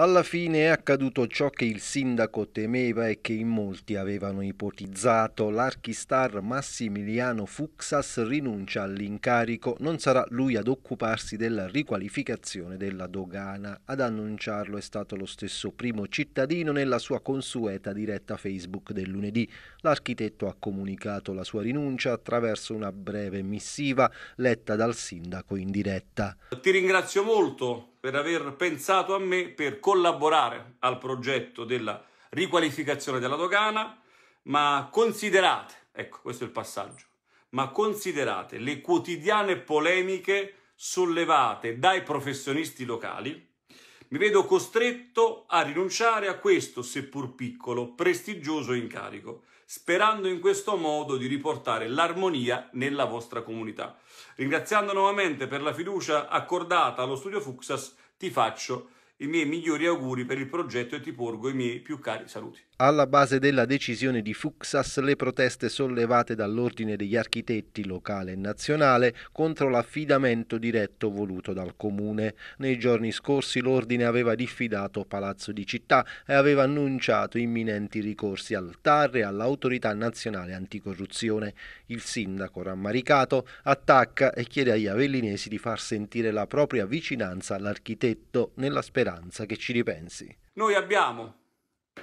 Alla fine è accaduto ciò che il sindaco temeva e che in molti avevano ipotizzato. L'archistar Massimiliano Fuxas rinuncia all'incarico. Non sarà lui ad occuparsi della riqualificazione della dogana. Ad annunciarlo è stato lo stesso primo cittadino nella sua consueta diretta Facebook del lunedì. L'architetto ha comunicato la sua rinuncia attraverso una breve missiva letta dal sindaco in diretta. Ti ringrazio molto per aver pensato a me per collaborare al progetto della riqualificazione della dogana, ma considerate, ecco questo è il passaggio, ma considerate le quotidiane polemiche sollevate dai professionisti locali, mi vedo costretto a rinunciare a questo, seppur piccolo, prestigioso incarico, sperando in questo modo di riportare l'armonia nella vostra comunità. Ringraziando nuovamente per la fiducia accordata allo studio Fuxas, ti faccio i miei migliori auguri per il progetto e ti porgo i miei più cari saluti. Alla base della decisione di Fuxas le proteste sollevate dall'Ordine degli Architetti locale e nazionale contro l'affidamento diretto voluto dal Comune. Nei giorni scorsi l'Ordine aveva diffidato Palazzo di Città e aveva annunciato imminenti ricorsi al TAR e all'Autorità Nazionale Anticorruzione. Il sindaco rammaricato attacca e chiede agli avellinesi di far sentire la propria vicinanza all'architetto nella speranza speranza che ci ripensi. Noi abbiamo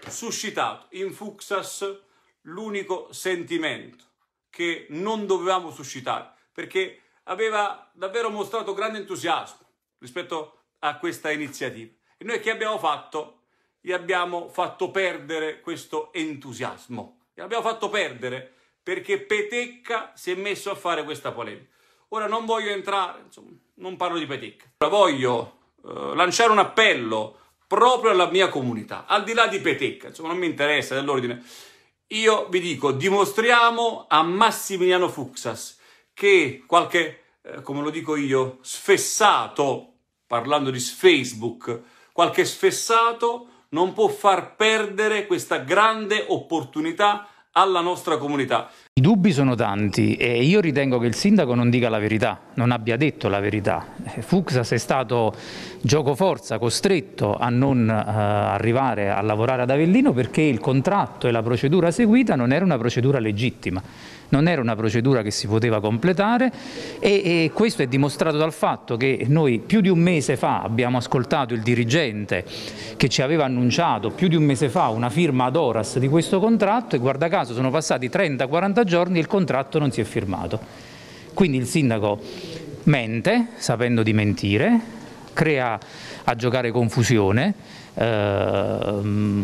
suscitato in Fuxas l'unico sentimento che non dovevamo suscitare, perché aveva davvero mostrato grande entusiasmo rispetto a questa iniziativa. E noi che abbiamo fatto? Gli abbiamo fatto perdere questo entusiasmo. Gli abbiamo fatto perdere perché Petecca si è messo a fare questa polemica. Ora non voglio entrare, insomma, non parlo di Petecca. Ora voglio eh, lanciare un appello proprio alla mia comunità, al di là di Petecca, insomma non mi interessa dell'ordine. Io vi dico, dimostriamo a Massimiliano Fuxas che qualche, eh, come lo dico io, sfessato, parlando di Facebook, qualche sfessato non può far perdere questa grande opportunità alla nostra comunità. I dubbi sono tanti e io ritengo che il sindaco non dica la verità non abbia detto la verità. Eh, Fuxas è stato gioco forza, costretto a non eh, arrivare a lavorare ad Avellino perché il contratto e la procedura seguita non era una procedura legittima, non era una procedura che si poteva completare e, e questo è dimostrato dal fatto che noi più di un mese fa abbiamo ascoltato il dirigente che ci aveva annunciato più di un mese fa una firma ad Horas di questo contratto e guarda caso sono passati 30-40 giorni e il contratto non si è firmato. Quindi il sindaco mente, sapendo di mentire, crea a giocare confusione, eh,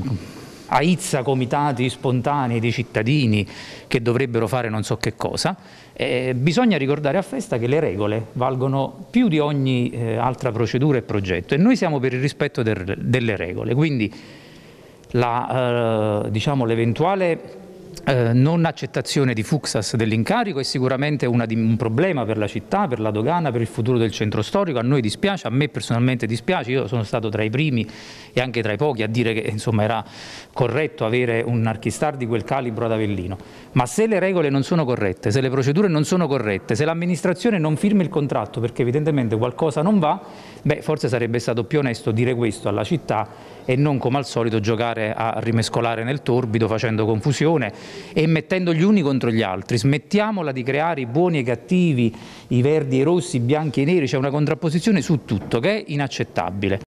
aizza comitati spontanei di cittadini che dovrebbero fare non so che cosa. Eh, bisogna ricordare a festa che le regole valgono più di ogni eh, altra procedura e progetto e noi siamo per il rispetto del, delle regole, quindi eh, diciamo l'eventuale diciamo, eh, non accettazione di Fuxas dell'incarico è sicuramente di, un problema per la città, per la dogana, per il futuro del centro storico, a noi dispiace, a me personalmente dispiace, io sono stato tra i primi e anche tra i pochi a dire che insomma, era corretto avere un archistar di quel calibro ad Avellino, ma se le regole non sono corrette, se le procedure non sono corrette, se l'amministrazione non firma il contratto perché evidentemente qualcosa non va, beh forse sarebbe stato più onesto dire questo alla città e non come al solito giocare a rimescolare nel torbido facendo confusione e mettendo gli uni contro gli altri. Smettiamola di creare i buoni e i cattivi, i verdi e i rossi, i bianchi e i neri, c'è una contrapposizione su tutto che è inaccettabile.